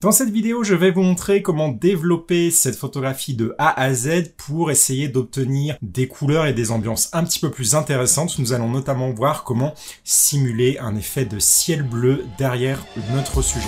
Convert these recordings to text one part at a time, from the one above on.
Dans cette vidéo, je vais vous montrer comment développer cette photographie de A à Z pour essayer d'obtenir des couleurs et des ambiances un petit peu plus intéressantes. Nous allons notamment voir comment simuler un effet de ciel bleu derrière notre sujet.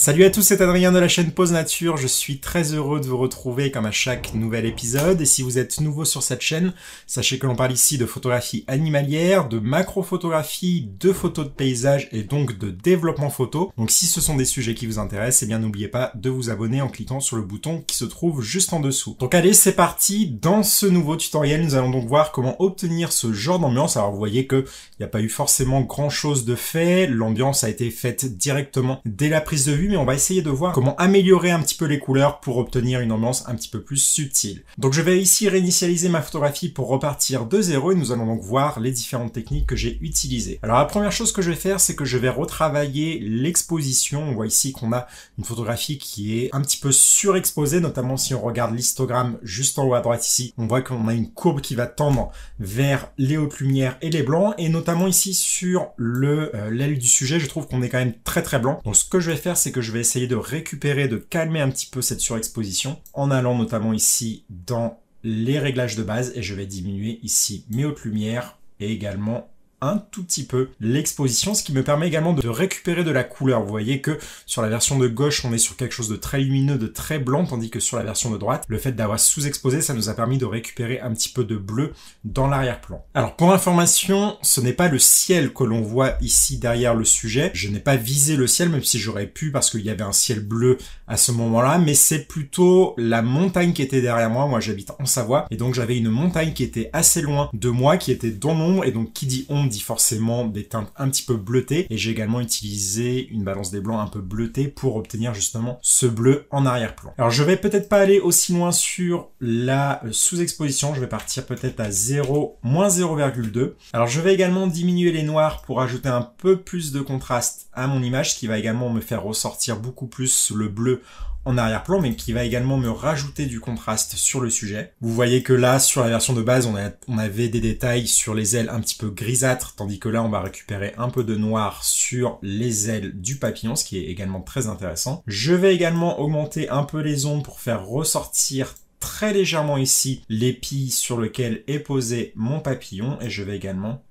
Salut à tous, c'est Adrien de la chaîne Pause Nature. Je suis très heureux de vous retrouver comme à chaque nouvel épisode. Et si vous êtes nouveau sur cette chaîne, sachez que l'on parle ici de photographie animalière, de macrophotographie, de photos de paysage et donc de développement photo. Donc si ce sont des sujets qui vous intéressent, eh bien n'oubliez pas de vous abonner en cliquant sur le bouton qui se trouve juste en dessous. Donc allez, c'est parti. Dans ce nouveau tutoriel, nous allons donc voir comment obtenir ce genre d'ambiance. Alors vous voyez que il n'y a pas eu forcément grand chose de fait. L'ambiance a été faite directement dès la prise de vue mais on va essayer de voir comment améliorer un petit peu les couleurs pour obtenir une ambiance un petit peu plus subtile. Donc je vais ici réinitialiser ma photographie pour repartir de zéro et nous allons donc voir les différentes techniques que j'ai utilisées. Alors la première chose que je vais faire, c'est que je vais retravailler l'exposition. On voit ici qu'on a une photographie qui est un petit peu surexposée, notamment si on regarde l'histogramme juste en haut à droite ici. On voit qu'on a une courbe qui va tendre vers les hautes lumières et les blancs et notamment ici sur euh, l'aile du sujet, je trouve qu'on est quand même très très blanc. Donc ce que je vais faire, c'est que je vais essayer de récupérer, de calmer un petit peu cette surexposition en allant notamment ici dans les réglages de base et je vais diminuer ici mes hautes lumières et également un tout petit peu l'exposition, ce qui me permet également de récupérer de la couleur. Vous voyez que sur la version de gauche, on est sur quelque chose de très lumineux, de très blanc, tandis que sur la version de droite, le fait d'avoir sous-exposé, ça nous a permis de récupérer un petit peu de bleu dans l'arrière-plan. Alors pour information, ce n'est pas le ciel que l'on voit ici derrière le sujet. Je n'ai pas visé le ciel, même si j'aurais pu parce qu'il y avait un ciel bleu à ce moment-là, mais c'est plutôt la montagne qui était derrière moi. Moi, j'habite en Savoie, et donc j'avais une montagne qui était assez loin de moi, qui était dans l'ombre, et donc qui dit ombre dit forcément des teintes un petit peu bleutées et j'ai également utilisé une balance des blancs un peu bleutée pour obtenir justement ce bleu en arrière-plan. Alors je vais peut-être pas aller aussi loin sur la euh, sous-exposition, je vais partir peut-être à 0, moins 0,2. Alors je vais également diminuer les noirs pour ajouter un peu plus de contraste à mon image, ce qui va également me faire ressortir beaucoup plus le bleu en arrière-plan, mais qui va également me rajouter du contraste sur le sujet. Vous voyez que là, sur la version de base, on, avait des détails sur les ailes un petit peu grisâtres, tandis que là, on va récupérer un peu de noir sur les ailes du papillon, ce qui est également très intéressant. Je vais également augmenter un peu les ondes pour faire ressortir très légèrement ici l'épi sur lequel est posé mon papillon et je vais également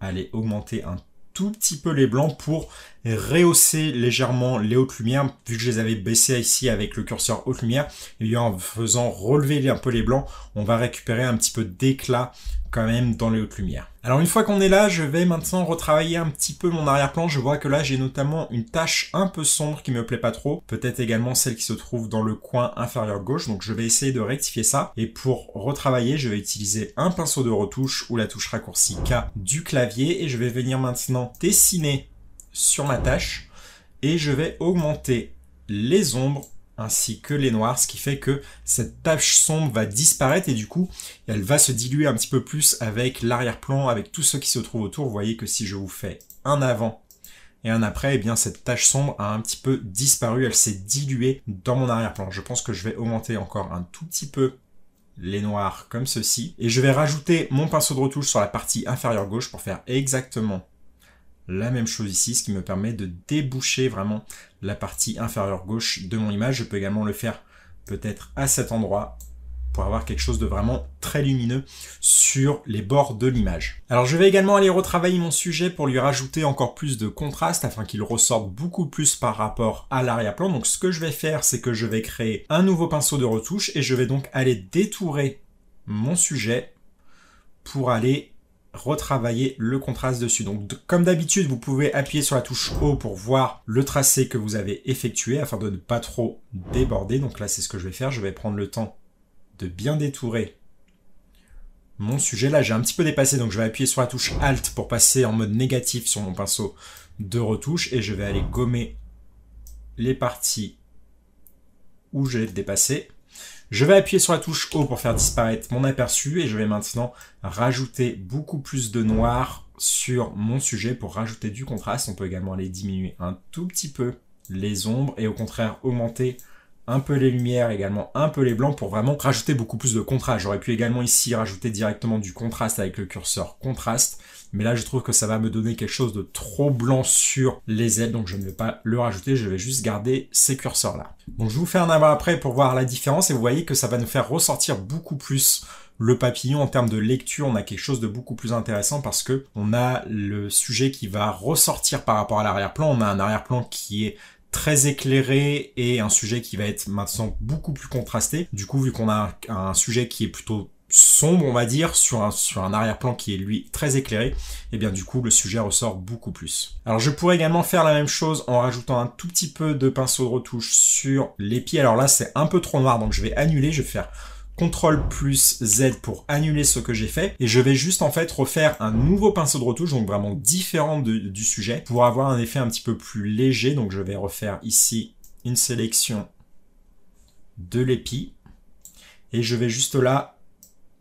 aller augmenter un tout petit peu les blancs pour rehausser légèrement les hautes lumières, vu que je les avais baissées ici avec le curseur haute lumière, et eh en faisant relever un peu les blancs, on va récupérer un petit peu d'éclat quand même dans les hautes lumières. Alors une fois qu'on est là, je vais maintenant retravailler un petit peu mon arrière-plan. Je vois que là, j'ai notamment une tache un peu sombre qui me plaît pas trop. Peut-être également celle qui se trouve dans le coin inférieur gauche. Donc je vais essayer de rectifier ça. Et pour retravailler, je vais utiliser un pinceau de retouche ou la touche raccourci K du clavier. Et je vais venir maintenant dessiner sur ma tâche et je vais augmenter les ombres ainsi que les noirs, ce qui fait que cette tâche sombre va disparaître et du coup, elle va se diluer un petit peu plus avec l'arrière-plan, avec tout ce qui se trouve autour. Vous voyez que si je vous fais un avant et un après, eh bien cette tâche sombre a un petit peu disparu, elle s'est diluée dans mon arrière-plan. Je pense que je vais augmenter encore un tout petit peu les noirs comme ceci. Et je vais rajouter mon pinceau de retouche sur la partie inférieure gauche pour faire exactement la même chose ici, ce qui me permet de déboucher vraiment la partie inférieure gauche de mon image. Je peux également le faire peut-être à cet endroit pour avoir quelque chose de vraiment très lumineux sur les bords de l'image. Alors je vais également aller retravailler mon sujet pour lui rajouter encore plus de contraste afin qu'il ressorte beaucoup plus par rapport à l'arrière-plan. Donc ce que je vais faire, c'est que je vais créer un nouveau pinceau de retouche et je vais donc aller détourer mon sujet pour aller retravailler le contraste dessus. Donc comme d'habitude, vous pouvez appuyer sur la touche haut pour voir le tracé que vous avez effectué afin de ne pas trop déborder. Donc là, c'est ce que je vais faire. Je vais prendre le temps de bien détourer mon sujet. Là, j'ai un petit peu dépassé, donc je vais appuyer sur la touche Alt pour passer en mode négatif sur mon pinceau de retouche et je vais aller gommer les parties où j'ai dépassé. Je vais appuyer sur la touche haut pour faire disparaître mon aperçu et je vais maintenant rajouter beaucoup plus de noir sur mon sujet pour rajouter du contraste. On peut également aller diminuer un tout petit peu les ombres et au contraire augmenter un peu les lumières, également un peu les blancs pour vraiment rajouter beaucoup plus de contraste. J'aurais pu également ici rajouter directement du contraste avec le curseur contraste mais là, je trouve que ça va me donner quelque chose de trop blanc sur les ailes, donc je ne vais pas le rajouter, je vais juste garder ces curseurs-là. Donc je vous fais un avant après pour voir la différence, et vous voyez que ça va nous faire ressortir beaucoup plus le papillon en termes de lecture, on a quelque chose de beaucoup plus intéressant parce que on a le sujet qui va ressortir par rapport à l'arrière-plan. On a un arrière-plan qui est très éclairé et un sujet qui va être maintenant beaucoup plus contrasté. Du coup, vu qu'on a un sujet qui est plutôt sombre, on va dire, sur un, sur un arrière-plan qui est lui très éclairé, et eh bien du coup le sujet ressort beaucoup plus. Alors je pourrais également faire la même chose en rajoutant un tout petit peu de pinceau de retouche sur les pieds. Alors là c'est un peu trop noir, donc je vais annuler, je vais faire CTRL plus Z pour annuler ce que j'ai fait et je vais juste en fait refaire un nouveau pinceau de retouche donc vraiment différent du sujet pour avoir un effet un petit peu plus léger donc je vais refaire ici une sélection de l'épi et je vais juste là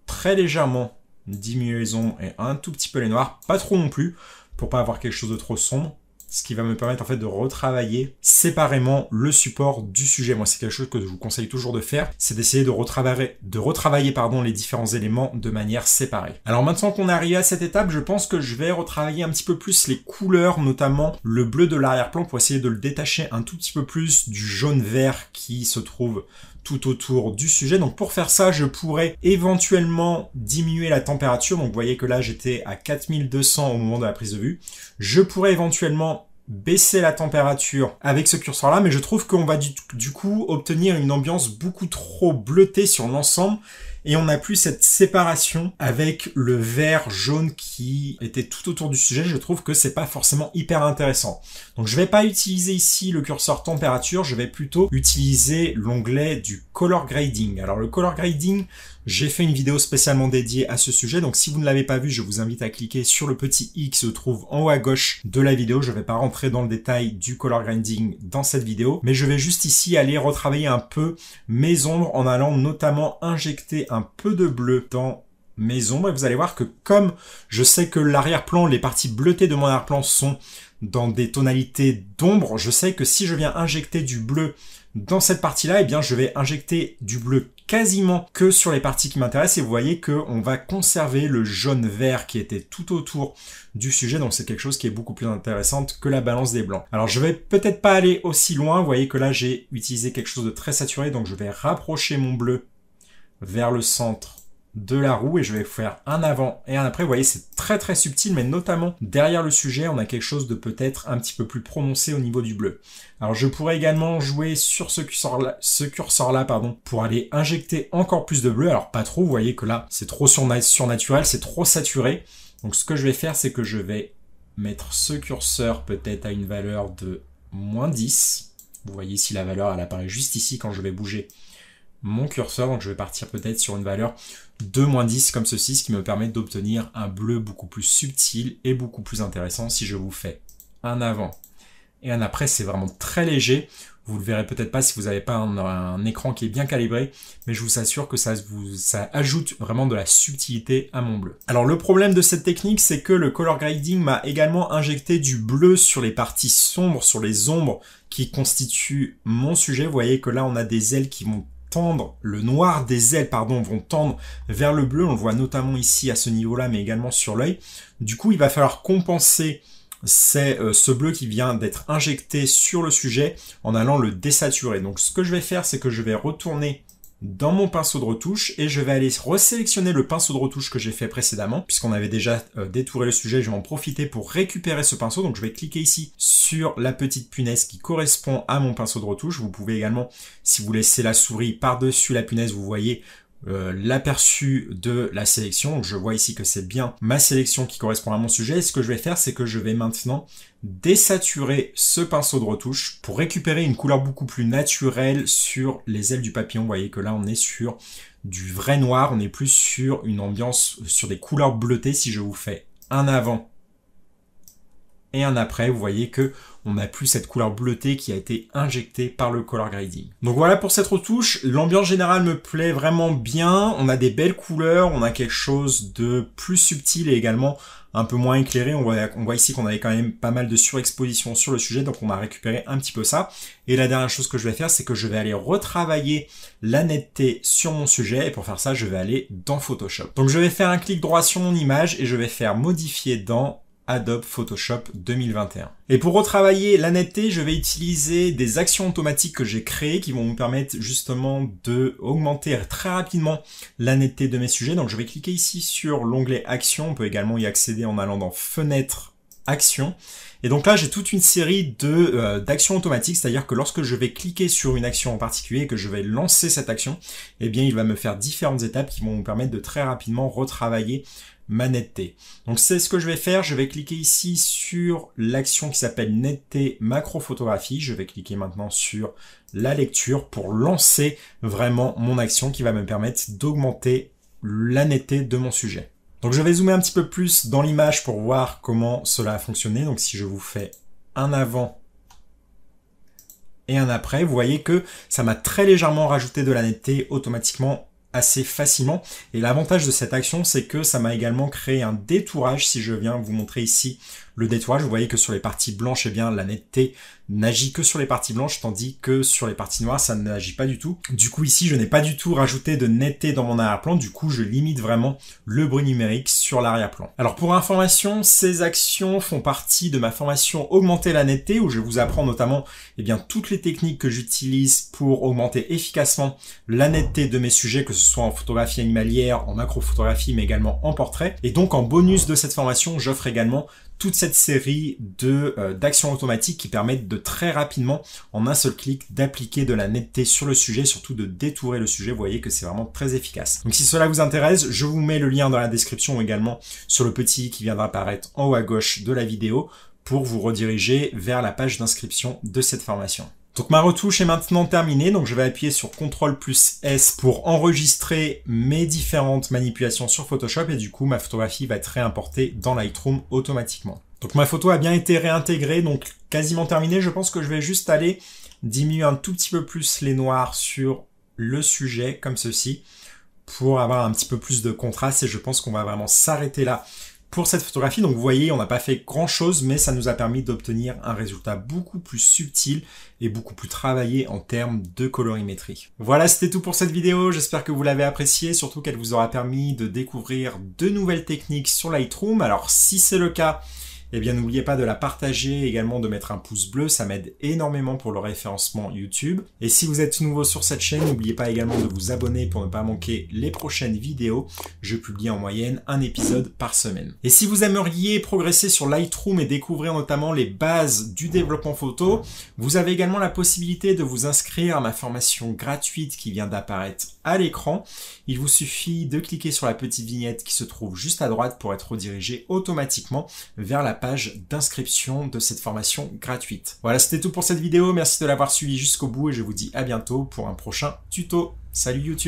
très légèrement diminuer et un tout petit peu les noirs, pas trop non plus, pour pas avoir quelque chose de trop sombre. Ce qui va me permettre en fait de retravailler séparément le support du sujet. Moi, c'est quelque chose que je vous conseille toujours de faire, c'est d'essayer de retravailler, de retravailler pardon, les différents éléments de manière séparée. Alors maintenant qu'on est arrivé à cette étape, je pense que je vais retravailler un petit peu plus les couleurs, notamment le bleu de l'arrière-plan, pour essayer de le détacher un tout petit peu plus du jaune-vert qui se trouve tout autour du sujet. Donc pour faire ça, je pourrais éventuellement diminuer la température. Donc vous voyez que là, j'étais à 4200 au moment de la prise de vue. Je pourrais éventuellement baisser la température avec ce curseur là mais je trouve qu'on va du, coup obtenir une ambiance beaucoup trop bleutée sur l'ensemble et on n'a plus cette séparation avec le vert jaune qui était tout autour du sujet. Je trouve que c'est pas forcément hyper intéressant. Donc je vais pas utiliser ici le curseur température, je vais plutôt utiliser l'onglet du color grading. Alors le color grading, j'ai fait une vidéo spécialement dédiée à ce sujet, donc si vous ne l'avez pas vu, je vous invite à cliquer sur le petit i qui se trouve en haut à gauche de la vidéo. Je vais pas rentrer dans le détail du color grading dans cette vidéo, mais je vais juste ici aller retravailler un peu mes ombres en allant notamment injecter un peu de bleu dans mes ombres et vous allez voir que comme je sais que l'arrière-plan, les parties bleutées de mon arrière-plan sont dans des tonalités d'ombre, je sais que si je viens injecter du bleu dans cette partie-là, eh bien, je vais injecter du bleu quasiment que sur les parties qui m'intéressent et vous voyez qu'on va conserver le jaune-vert qui était tout autour du sujet, donc c'est quelque chose qui est beaucoup plus intéressant que la balance des blancs. Alors je vais peut-être pas aller aussi loin, vous voyez que là j'ai utilisé quelque chose de très saturé, donc je vais rapprocher mon bleu vers le centre de la roue et je vais faire un avant et un après. Vous voyez, c'est très très subtil, mais notamment derrière le sujet, on a quelque chose de peut-être un petit peu plus prononcé au niveau du bleu. Alors je pourrais également jouer sur ce curseur-là curseur -là, pardon, pour aller injecter encore plus de bleu. Alors pas trop, vous voyez que là, c'est trop surnaturel, c'est trop saturé. Donc ce que je vais faire, c'est que je vais mettre ce curseur peut-être à une valeur de moins 10. Vous voyez si la valeur, elle apparaît juste ici quand je vais bouger mon curseur. Donc je vais partir peut-être sur une valeur de moins 10 comme ceci, ce qui me permet d'obtenir un bleu beaucoup plus subtil et beaucoup plus intéressant si je vous fais un avant et un après. C'est vraiment très léger. Vous le verrez peut-être pas si vous n'avez pas un, écran qui est bien calibré, mais je vous assure que ça, vous, ça ajoute vraiment de la subtilité à mon bleu. Alors le problème de cette technique, c'est que le color grading m'a également injecté du bleu sur les parties sombres, sur les ombres qui constituent mon sujet. Vous voyez que là, on a des ailes qui vont tendre, le noir des ailes, pardon, vont tendre vers le bleu. On le voit notamment ici à ce niveau-là, mais également sur l'œil. Du coup, il va falloir compenser c'est euh, ce bleu qui vient d'être injecté sur le sujet en allant le désaturer. Donc ce que je vais faire, c'est que je vais retourner dans mon pinceau de retouche et je vais aller resélectionner le pinceau de retouche que j'ai fait précédemment puisqu'on avait déjà euh, détouré le sujet, je vais en profiter pour récupérer ce pinceau. Donc je vais cliquer ici sur la petite punaise qui correspond à mon pinceau de retouche. Vous pouvez également, si vous laissez la souris par-dessus la punaise, vous voyez euh, l'aperçu de la sélection. Donc je vois ici que c'est bien ma sélection qui correspond à mon sujet. Et ce que je vais faire, c'est que je vais maintenant désaturer ce pinceau de retouche pour récupérer une couleur beaucoup plus naturelle sur les ailes du papillon. Vous voyez que là, on est sur du vrai noir, on est plus sur une ambiance, sur des couleurs bleutées. Si je vous fais un avant et un après, vous voyez que on n'a plus cette couleur bleutée qui a été injectée par le color grading. Donc voilà pour cette retouche, l'ambiance générale me plaît vraiment bien, on a des belles couleurs, on a quelque chose de plus subtil et également un peu moins éclairé, on voit, on voit ici qu'on avait quand même pas mal de surexposition sur le sujet, donc on a récupéré un petit peu ça. Et la dernière chose que je vais faire, c'est que je vais aller retravailler la netteté sur mon sujet, et pour faire ça, je vais aller dans Photoshop. Donc je vais faire un clic droit sur mon image, et je vais faire modifier dans Adobe Photoshop 2021. Et pour retravailler la netteté, je vais utiliser des actions automatiques que j'ai créées qui vont me permettre justement de augmenter très rapidement la netteté de mes sujets. Donc je vais cliquer ici sur l'onglet Action. On peut également y accéder en allant dans Fenêtre Actions. Et donc là, j'ai toute une série de euh, d'actions automatiques, c'est-à-dire que lorsque je vais cliquer sur une action en particulier et que je vais lancer cette action, eh bien, il va me faire différentes étapes qui vont me permettre de très rapidement retravailler netteté. Donc c'est ce que je vais faire, je vais cliquer ici sur l'action qui s'appelle netteté photographie je vais cliquer maintenant sur la lecture pour lancer vraiment mon action qui va me permettre d'augmenter la netteté de mon sujet. Donc je vais zoomer un petit peu plus dans l'image pour voir comment cela a fonctionné. Donc si je vous fais un avant et un après, vous voyez que ça m'a très légèrement rajouté de la netteté automatiquement assez facilement. Et l'avantage de cette action, c'est que ça m'a également créé un détourage, si je viens vous montrer ici le nettoyage, vous voyez que sur les parties blanches, et eh bien, la netteté n'agit que sur les parties blanches, tandis que sur les parties noires, ça n'agit pas du tout. Du coup, ici, je n'ai pas du tout rajouté de netteté dans mon arrière-plan, du coup, je limite vraiment le bruit numérique sur l'arrière-plan. Alors, pour information, ces actions font partie de ma formation Augmenter la netteté, où je vous apprends notamment, et eh bien, toutes les techniques que j'utilise pour augmenter efficacement la netteté de mes sujets, que ce soit en photographie animalière, en macrophotographie, mais également en portrait. Et donc, en bonus de cette formation, j'offre également toute cette série de euh, d'actions automatiques qui permettent de très rapidement, en un seul clic, d'appliquer de la netteté sur le sujet, surtout de détourer le sujet. Vous voyez que c'est vraiment très efficace. Donc si cela vous intéresse, je vous mets le lien dans la description également sur le petit qui viendra apparaître en haut à gauche de la vidéo pour vous rediriger vers la page d'inscription de cette formation. Donc ma retouche est maintenant terminée, donc je vais appuyer sur CTRL plus S pour enregistrer mes différentes manipulations sur Photoshop et du coup ma photographie va être réimportée dans Lightroom automatiquement. Donc ma photo a bien été réintégrée, donc quasiment terminée. Je pense que je vais juste aller diminuer un tout petit peu plus les noirs sur le sujet, comme ceci, pour avoir un petit peu plus de contraste. Et je pense qu'on va vraiment s'arrêter là pour cette photographie. Donc vous voyez, on n'a pas fait grand-chose, mais ça nous a permis d'obtenir un résultat beaucoup plus subtil et beaucoup plus travaillé en termes de colorimétrie. Voilà, c'était tout pour cette vidéo. J'espère que vous l'avez appréciée, surtout qu'elle vous aura permis de découvrir de nouvelles techniques sur Lightroom. Alors si c'est le cas, eh bien n'oubliez pas de la partager, également de mettre un pouce bleu, ça m'aide énormément pour le référencement YouTube. Et si vous êtes nouveau sur cette chaîne, n'oubliez pas également de vous abonner pour ne pas manquer les prochaines vidéos. Je publie en moyenne un épisode par semaine. Et si vous aimeriez progresser sur Lightroom et découvrir notamment les bases du développement photo, vous avez également la possibilité de vous inscrire à ma formation gratuite qui vient d'apparaître à l'écran. Il vous suffit de cliquer sur la petite vignette qui se trouve juste à droite pour être redirigé automatiquement vers la page d'inscription de cette formation gratuite. Voilà, c'était tout pour cette vidéo. Merci de l'avoir suivi jusqu'au bout et je vous dis à bientôt pour un prochain tuto. Salut YouTube